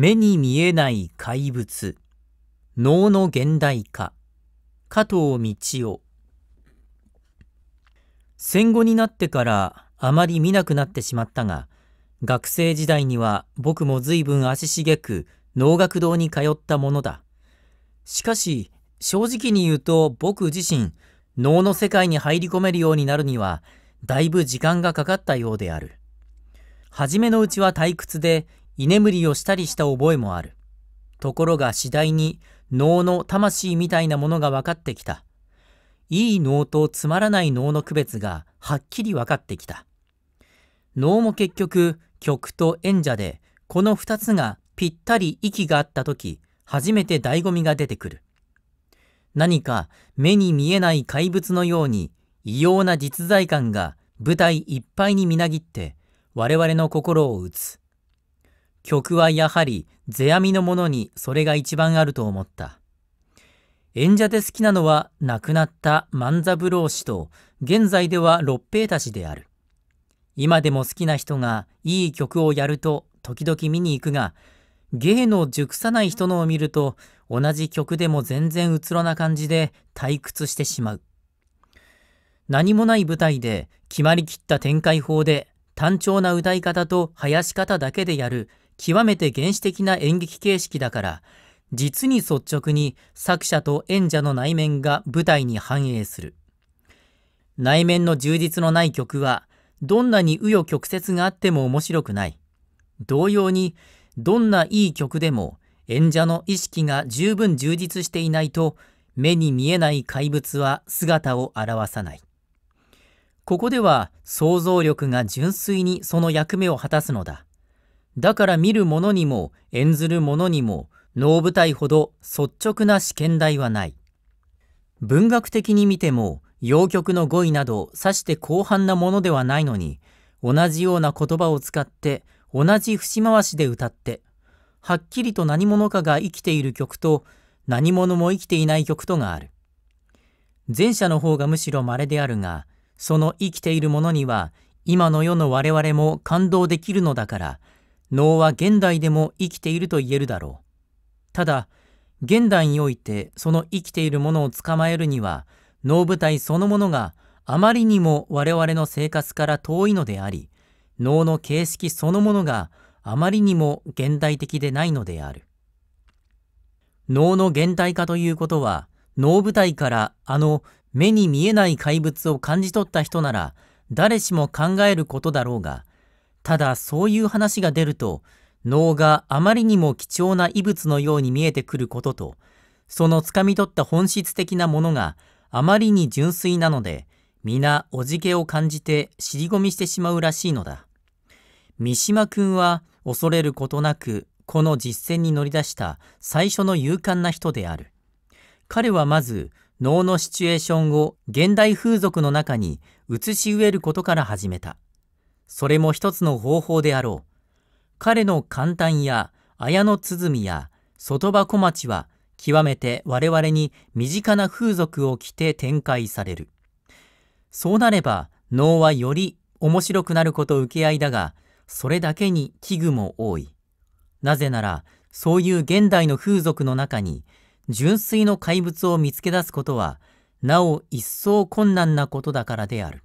目に見えない怪物能の現代化加藤道夫戦後になってからあまり見なくなってしまったが学生時代には僕も随分足しげく能楽堂に通ったものだしかし正直に言うと僕自身能の世界に入り込めるようになるにはだいぶ時間がかかったようである初めのうちは退屈で居眠りをしたりした覚えもある。ところが次第に能の魂みたいなものが分かってきた。いい能とつまらない能の区別がはっきり分かってきた。能も結局曲と演者でこの2つがぴったり息があった時初めて醍醐味が出てくる。何か目に見えない怪物のように異様な実在感が舞台いっぱいにみなぎって我々の心を打つ。曲はやはり世阿弥のものにそれが一番あると思った。演者で好きなのは亡くなった万三郎氏と現在では六平たちである。今でも好きな人がいい曲をやると時々見に行くが、芸の熟さない人のを見ると同じ曲でも全然うつろな感じで退屈してしまう。何もない舞台で決まりきった展開法で単調な歌い方と囃し方だけでやる極めて原始的な演劇形式だから実に率直に作者と演者の内面が舞台に反映する内面の充実のない曲はどんなに紆余曲折があっても面白くない同様にどんないい曲でも演者の意識が十分充実していないと目に見えない怪物は姿を現さないここでは想像力が純粋にその役目を果たすのだだから見る者にも演ずる者にも能舞台ほど率直な試験台はない。文学的に見ても洋曲の語彙などさして広範なものではないのに同じような言葉を使って同じ節回しで歌ってはっきりと何者かが生きている曲と何者も生きていない曲とがある。前者の方がむしろ稀であるがその生きているものには今の世の我々も感動できるのだから能は現代でも生きていると言えるだろう。ただ、現代においてその生きているものを捕まえるには、能舞台そのものがあまりにも我々の生活から遠いのであり、能の形式そのものがあまりにも現代的でないのである。能の現代化ということは、能舞台からあの目に見えない怪物を感じ取った人なら、誰しも考えることだろうが、ただそういう話が出ると能があまりにも貴重な異物のように見えてくることとそのつかみ取った本質的なものがあまりに純粋なので皆おじけを感じて尻込みしてしまうらしいのだ三島君は恐れることなくこの実践に乗り出した最初の勇敢な人である彼はまず能のシチュエーションを現代風俗の中に移し植えることから始めたそれも一つの方法であろう。彼の簡単や綾の鼓や外場小町は極めて我々に身近な風俗を着て展開される。そうなれば能はより面白くなること受け合いだが、それだけに危惧も多い。なぜなら、そういう現代の風俗の中に、純粋の怪物を見つけ出すことは、なお一層困難なことだからである。